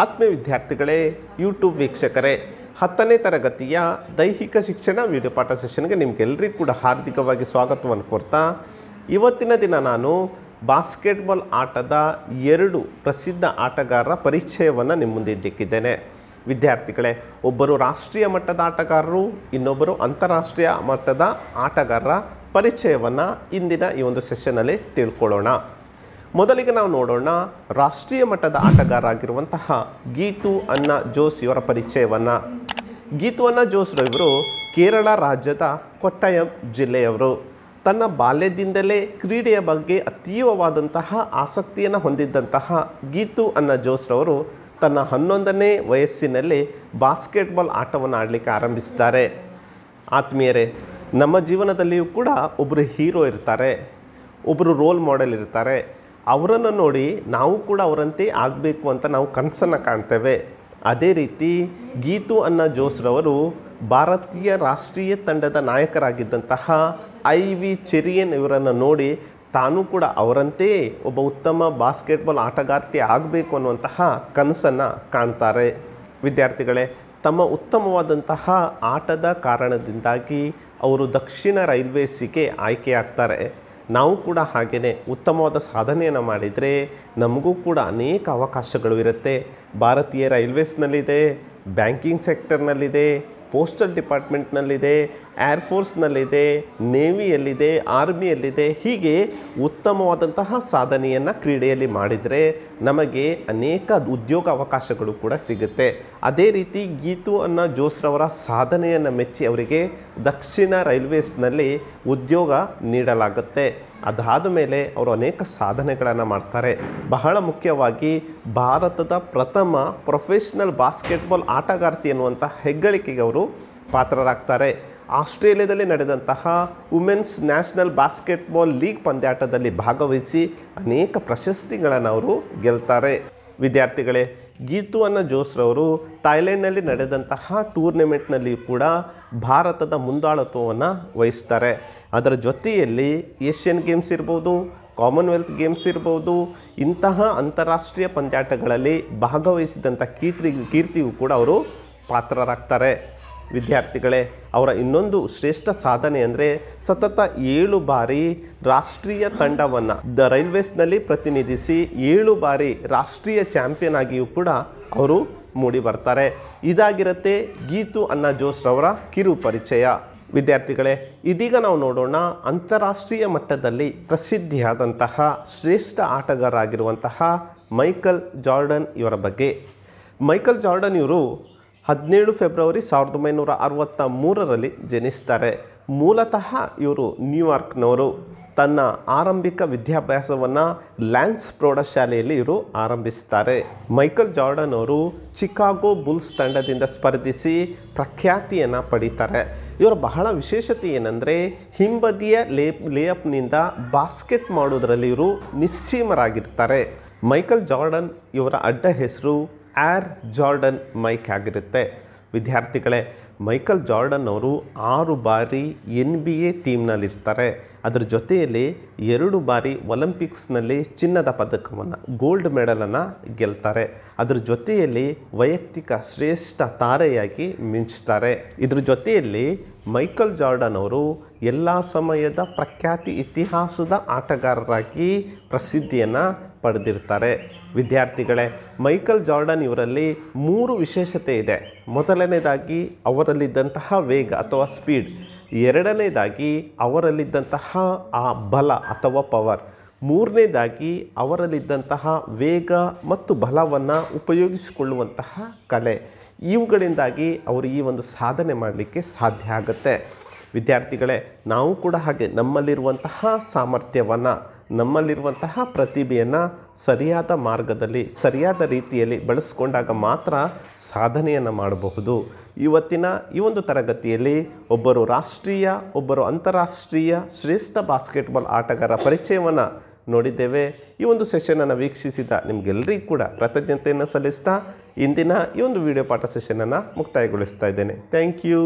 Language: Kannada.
ಆತ್ಮೀಯ ವಿದ್ಯಾರ್ಥಿಗಳೇ ಯೂಟ್ಯೂಬ್ ವೀಕ್ಷಕರೇ ಹತ್ತನೇ ತರಗತಿಯ ದೈಹಿಕ ಶಿಕ್ಷಣ ವಿಡಿಯೋ ಪಾಠ ಸೆಷನ್ಗೆ ನಿಮಗೆಲ್ಲರಿಗೂ ಕೂಡ ಹಾರ್ದಿಕವಾಗಿ ಸ್ವಾಗತವನ್ನು ಕೊಡ್ತಾ ಇವತ್ತಿನ ದಿನ ನಾನು ಬಾಸ್ಕೆಟ್ಬಾಲ್ ಆಟದ ಎರಡು ಪ್ರಸಿದ್ಧ ಆಟಗಾರರ ಪರಿಚಯವನ್ನು ನಿಮ್ಮ ಮುಂದೆ ಇಟ್ಟಿಕ್ಕಿದ್ದೇನೆ ವಿದ್ಯಾರ್ಥಿಗಳೇ ಒಬ್ಬರು ರಾಷ್ಟ್ರೀಯ ಮಟ್ಟದ ಆಟಗಾರರು ಇನ್ನೊಬ್ಬರು ಅಂತಾರಾಷ್ಟ್ರೀಯ ಮಟ್ಟದ ಆಟಗಾರರ ಪರಿಚಯವನ್ನು ಇಂದಿನ ಈ ಒಂದು ಸೆಷನಲ್ಲಿ ತಿಳ್ಕೊಳ್ಳೋಣ ಮೊದಲಿಗೆ ನಾವು ನೋಡೋಣ ರಾಷ್ಟ್ರೀಯ ಮಟ್ಟದ ಆಟಗಾರ ಆಗಿರುವಂತಹ ಗೀತು ಅನ್ನ ಇವರ ಪರಿಚಯವನ್ನು ಗೀತು ಅನ್ನ ಇವರು ಕೇರಳ ರಾಜ್ಯದ ಕೊಟ್ಟಾಯಂ ಜಿಲ್ಲೆಯವರು ತನ್ನ ಬಾಲ್ಯದಿಂದಲೇ ಕ್ರೀಡೆಯ ಬಗ್ಗೆ ಅತೀವವಾದಂತಹ ಆಸಕ್ತಿಯನ್ನು ಹೊಂದಿದ್ದಂತಹ ಗೀತು ಅನ್ನ ಜೋಶ್ರವರು ತನ್ನ ಹನ್ನೊಂದನೇ ವಯಸ್ಸಿನಲ್ಲಿ ಬಾಸ್ಕೆಟ್ಬಾಲ್ ಆಟವನ್ನು ಆಡಲಿಕ್ಕೆ ಆರಂಭಿಸಿದ್ದಾರೆ ಆತ್ಮೀಯರೇ ನಮ್ಮ ಜೀವನದಲ್ಲಿಯೂ ಕೂಡ ಒಬ್ಬರು ಹೀರೋ ಇರ್ತಾರೆ ಒಬ್ಬರು ರೋಲ್ ಮಾಡೆಲ್ ಇರ್ತಾರೆ ಅವರನ್ನು ನೋಡಿ ನಾವು ಕೂಡ ಅವರಂತೆ ಆಗಬೇಕು ಅಂತ ನಾವು ಕನಸನ್ನು ಕಾಣ್ತೇವೆ ಅದೇ ರೀತಿ ಗೀತು ಅನ್ನ ಜೋಸ್ರವರು ಭಾರತೀಯ ರಾಷ್ಟ್ರೀಯ ತಂಡದ ನಾಯಕರಾಗಿದ್ದಂತಹ ಐ ವಿ ಚೆರಿಯನ್ ಇವರನ್ನು ನೋಡಿ ತಾನೂ ಕೂಡ ಅವರಂತೆಯೇ ಒಬ್ಬ ಉತ್ತಮ ಬಾಸ್ಕೆಟ್ಬಾಲ್ ಆಟಗಾರ್ತಿ ಆಗಬೇಕು ಅನ್ನುವಂತಹ ಕನಸನ್ನು ಕಾಣ್ತಾರೆ ವಿದ್ಯಾರ್ಥಿಗಳೇ ತಮ್ಮ ಉತ್ತಮವಾದಂತಹ ಆಟದ ಕಾರಣದಿಂದಾಗಿ ಅವರು ದಕ್ಷಿಣ ರೈಲ್ವೇಸಿಗೆ ಆಯ್ಕೆಯಾಗ್ತಾರೆ ನಾವು ಕೂಡ ಹಾಗೆಯೇ ಉತ್ತಮವಾದ ಸಾಧನೆಯನ್ನು ಮಾಡಿದರೆ ನಮಗೂ ಕೂಡ ಅನೇಕ ಅವಕಾಶಗಳು ಇರುತ್ತೆ ಭಾರತೀಯ ರೈಲ್ವೇಸ್ನಲ್ಲಿದೆ ಬ್ಯಾಂಕಿಂಗ್ ಸೆಕ್ಟರ್ನಲ್ಲಿದೆ ಪೋಸ್ಟಲ್ ಡಿಪಾರ್ಟ್ಮೆಂಟ್ನಲ್ಲಿದೆ ಏರ್ಫೋರ್ಸ್ನಲ್ಲಿದೆ ನೇವಿಯಲ್ಲಿದೆ ಆರ್ಮಿಯಲ್ಲಿದೆ ಹೀಗೆ ಉತ್ತಮವಾದಂತಹ ಸಾಧನೆಯನ್ನು ಕ್ರೀಡೆಯಲ್ಲಿ ಮಾಡಿದರೆ ನಮಗೆ ಅನೇಕ ಉದ್ಯೋಗ ಅವಕಾಶಗಳು ಕೂಡ ಸಿಗುತ್ತೆ ಅದೇ ರೀತಿ ಗೀತು ಅನ್ನ ಜೋಸ್ರವರ ಸಾಧನೆಯನ್ನು ಮೆಚ್ಚಿ ಅವರಿಗೆ ದಕ್ಷಿಣ ರೈಲ್ವೇಸ್ನಲ್ಲಿ ಉದ್ಯೋಗ ನೀಡಲಾಗುತ್ತೆ ಅದಾದ ಮೇಲೆ ಅವರು ಅನೇಕ ಸಾಧನೆಗಳನ್ನು ಮಾಡ್ತಾರೆ ಬಹಳ ಮುಖ್ಯವಾಗಿ ಭಾರತದ ಪ್ರಥಮ ಪ್ರೊಫೆಷ್ನಲ್ ಬಾಸ್ಕೆಟ್ಬಾಲ್ ಆಟಗಾರ್ತಿ ಎನ್ನುವಂಥ ಹೆಗ್ಗಳಿಕೆಗೆ ಅವರು ಪಾತ್ರರಾಗ್ತಾರೆ ಆಸ್ಟ್ರೇಲಿಯಾದಲ್ಲಿ ನಡೆದಂತಹ ವುಮೆನ್ಸ್ ನ್ಯಾಷನಲ್ ಬಾಸ್ಕೆಟ್ಬಾಲ್ ಲೀಗ್ ಪಂದ್ಯಾಟದಲ್ಲಿ ಭಾಗವಹಿಸಿ ಅನೇಕ ಪ್ರಶಸ್ತಿಗಳನ್ನು ಅವರು ಗೆಲ್ತಾರೆ ವಿದ್ಯಾರ್ಥಿಗಳೇ ಗೀತು ಅನ್ನ ಜೋಸ್ರವರು ಥಾಯ್ಲೆಂಡ್ನಲ್ಲಿ ನಡೆದಂತಹ ಟೂರ್ನಮೆಂಟ್ನಲ್ಲಿ ಕೂಡ ಭಾರತದ ಮುಂದಾಳತ್ವವನ್ನು ವಹಿಸ್ತಾರೆ ಅದರ ಜೊತೆಯಲ್ಲಿ ಏಷ್ಯನ್ ಗೇಮ್ಸ್ ಇರ್ಬೋದು ಕಾಮನ್ವೆಲ್ತ್ ಗೇಮ್ಸ್ ಇರ್ಬೋದು ಇಂತಹ ಅಂತಾರಾಷ್ಟ್ರೀಯ ಪಂದ್ಯಾಟಗಳಲ್ಲಿ ಭಾಗವಹಿಸಿದಂಥ ಕೀರ್ತಿ ಕೀರ್ತಿಗೂ ಕೂಡ ಅವರು ಪಾತ್ರರಾಗ್ತಾರೆ ವಿದ್ಯಾರ್ಥಿಗಳೇ ಅವರ ಇನ್ನೊಂದು ಶ್ರೇಷ್ಠ ಸಾಧನೆ ಅಂದರೆ ಸತತ ಏಳು ಬಾರಿ ರಾಷ್ಟ್ರೀಯ ತಂಡವನ್ನು ದ ರೈಲ್ವೇಸ್ನಲ್ಲಿ ಪ್ರತಿನಿಧಿಸಿ ಏಳು ಬಾರಿ ರಾಷ್ಟ್ರೀಯ ಚಾಂಪಿಯನ್ ಆಗಿಯೂ ಕೂಡ ಅವರು ಮೂಡಿ ಬರ್ತಾರೆ ಇದಾಗಿರುತ್ತೆ ಗೀತು ಅನ್ನ ಜೋಶ್ರವರ ಕಿರು ಪರಿಚಯ ವಿದ್ಯಾರ್ಥಿಗಳೇ ಇದೀಗ ನಾವು ನೋಡೋಣ ಅಂತಾರಾಷ್ಟ್ರೀಯ ಮಟ್ಟದಲ್ಲಿ ಪ್ರಸಿದ್ಧಿಯಾದಂತಹ ಶ್ರೇಷ್ಠ ಆಟಗಾರರಾಗಿರುವಂತಹ ಮೈಕಲ್ ಜಾರ್ಡನ್ ಇವರ ಬಗ್ಗೆ ಮೈಕಲ್ ಜಾರ್ಡನ್ ಇವರು ಹದಿನೇಳು ಫೆಬ್ರವರಿ ಸಾವಿರದ ಒಂಬೈನೂರ ಅರವತ್ತ ಮೂರರಲ್ಲಿ ಜನಿಸ್ತಾರೆ ಮೂಲತಃ ಇವರು ನ್ಯೂಯಾರ್ಕ್ನವರು ತನ್ನ ಆರಂಭಿಕ ವಿದ್ಯಾಭ್ಯಾಸವನ್ನು ಲ್ಯಾನ್ಸ್ ಪ್ರೌಢಶಾಲೆಯಲ್ಲಿ ಇವರು ಆರಂಭಿಸ್ತಾರೆ ಮೈಕಲ್ ಜಾರ್ಡನ್ ಅವರು ಚಿಕಾಗೋ ಬುಲ್ಸ್ ತಂಡದಿಂದ ಸ್ಪರ್ಧಿಸಿ ಪ್ರಖ್ಯಾತಿಯನ್ನು ಪಡೀತಾರೆ ಇವರ ಬಹಳ ವಿಶೇಷತೆ ಏನಂದರೆ ಹಿಂಬದಿಯ ಲೇ ಲೇಅಪ್ನಿಂದ ಬಾಸ್ಕೆಟ್ ಮಾಡೋದರಲ್ಲಿ ಇವರು ನಿಸ್ಸೀಮರಾಗಿರ್ತಾರೆ ಮೈಕಲ್ ಜಾರ್ಡನ್ ಇವರ ಅಡ್ಡ ಹೆಸರು ಆರ್ ಜಾರ್ಡನ್ ಮೈಕ್ ಆಗಿರುತ್ತೆ ವಿದ್ಯಾರ್ಥಿಗಳೇ ಮೈಕಲ್ ಜಾರ್ಡನ್ ಅವರು ಆರು ಬಾರಿ ಎನ್ ಬಿ ಎ ಟೀಮ್ನಲ್ಲಿರ್ತಾರೆ ಅದರ ಜೊತೆಯಲ್ಲಿ ಎರಡು ಬಾರಿ ಒಲಿಂಪಿಕ್ಸ್ನಲ್ಲಿ ಚಿನ್ನದ ಪದಕವನ್ನು ಗೋಲ್ಡ್ ಮೆಡಲನ್ನು ಗೆಲ್ತಾರೆ ಅದರ ಜೊತೆಯಲ್ಲಿ ವೈಯಕ್ತಿಕ ಶ್ರೇಷ್ಠ ತಾರೆಯಾಗಿ ಮಿಂಚ್ತಾರೆ ಇದ್ರ ಜೊತೆಯಲ್ಲಿ ಮೈಕಲ್ ಜಾರ್ಡನ್ ಅವರು ಎಲ್ಲ ಸಮಯದ ಪ್ರಖ್ಯಾತಿ ಇತಿಹಾಸದ ಆಟಗಾರರಾಗಿ ಪ್ರಸಿದ್ಧಿಯನ್ನು ಪಡೆದಿರ್ತಾರೆ ವಿದ್ಯಾರ್ಥಿಗಳೇ ಮೈಕಲ್ ಜಾರ್ಡನ್ ಇವರಲ್ಲಿ ಮೂರು ವಿಶೇಷತೆ ಇದೆ ಮೊದಲನೇದಾಗಿ ಅವರಲ್ಲಿದ್ದಂತಹ ವೇಗ ಅಥವಾ ಸ್ಪೀಡ್ ಎರಡನೇದಾಗಿ ಅವರಲ್ಲಿದ್ದಂತಹ ಆ ಬಲ ಅಥವಾ ಪವರ್ ಮೂರನೇದಾಗಿ ಅವರಲ್ಲಿದ್ದಂತಹ ವೇಗ ಮತ್ತು ಬಲವನ್ನು ಉಪಯೋಗಿಸಿಕೊಳ್ಳುವಂತಹ ಕಲೆ ಇವುಗಳಿಂದಾಗಿ ಅವರು ಈ ಒಂದು ಸಾಧನೆ ಮಾಡಲಿಕ್ಕೆ ಸಾಧ್ಯ ಆಗುತ್ತೆ ವಿದ್ಯಾರ್ಥಿಗಳೇ ನಾವು ಕೂಡ ಹಾಗೆ ನಮ್ಮಲ್ಲಿರುವಂತಹ ಸಾಮರ್ಥ್ಯವನ್ನು ನಮ್ಮಲ್ಲಿರುವಂತಹ ಪ್ರತಿಭೆಯನ್ನು ಸರಿಯಾದ ಮಾರ್ಗದಲ್ಲಿ ಸರಿಯಾದ ರೀತಿಯಲ್ಲಿ ಬಳಸಿಕೊಂಡಾಗ ಮಾತ್ರ ಸಾಧನೆಯನ್ನು ಮಾಡಬಹುದು ಇವತ್ತಿನ ಈ ಒಂದು ತರಗತಿಯಲ್ಲಿ ಒಬ್ಬರು ರಾಷ್ಟ್ರೀಯ ಒಬ್ಬರು ಅಂತಾರಾಷ್ಟ್ರೀಯ ಶ್ರೇಷ್ಠ ಬಾಸ್ಕೆಟ್ಬಾಲ್ ಆಟಗಾರ ಪರಿಚಯವನ್ನು ನೋಡಿದ್ದೇವೆ ಈ ಒಂದು ಸೆಷನನ್ನು ವೀಕ್ಷಿಸಿದ ನಿಮಗೆಲ್ಲರಿಗೂ ಕೂಡ ಕೃತಜ್ಞತೆಯನ್ನು ಸಲ್ಲಿಸ್ತಾ ಇಂದಿನ ಈ ಒಂದು ವಿಡಿಯೋ ಪಾಠ ಸೆಷನನ್ನು ಮುಕ್ತಾಯಗೊಳಿಸ್ತಾ ಇದ್ದೇನೆ ಥ್ಯಾಂಕ್ ಯು